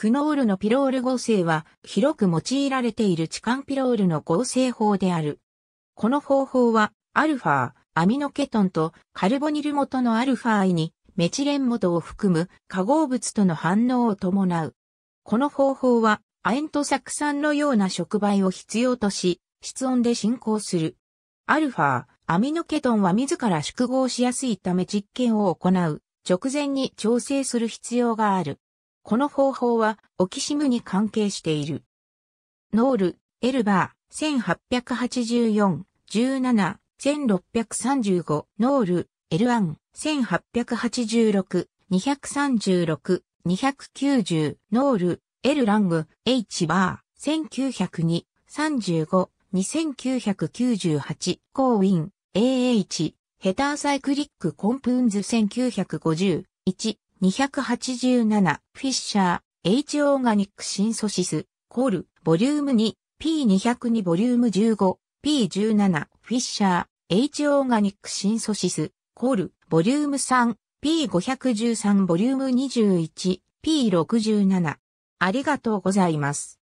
クノールのピロール合成は広く用いられている置換ピロールの合成法である。この方法は、アルファ、アミノケトンとカルボニル元のアルファイにメチレン元を含む化合物との反応を伴う。この方法は、アエント酢酸のような触媒を必要とし、室温で進行する。アルファ、アミノケトンは自ら縮合しやすいため実験を行う。直前に調整する必要がある。この方法は、オキシムに関係している。ノール、エルバー、1884、17、1635、ノール、エルアン、1886、236、290、ノール、エルラング、H バー、1902、35、2998、コーウィン、AH、ヘターサイクリックコンプーンズ1950、1、287、フィッシャー、H オーガニックシンソシス、コール、ボリューム2、P202 ボリューム15、P17、フィッシャー、H オーガニックシンソシス、コール、ボリューム3、P513 ボリューム21、P67。ありがとうございます。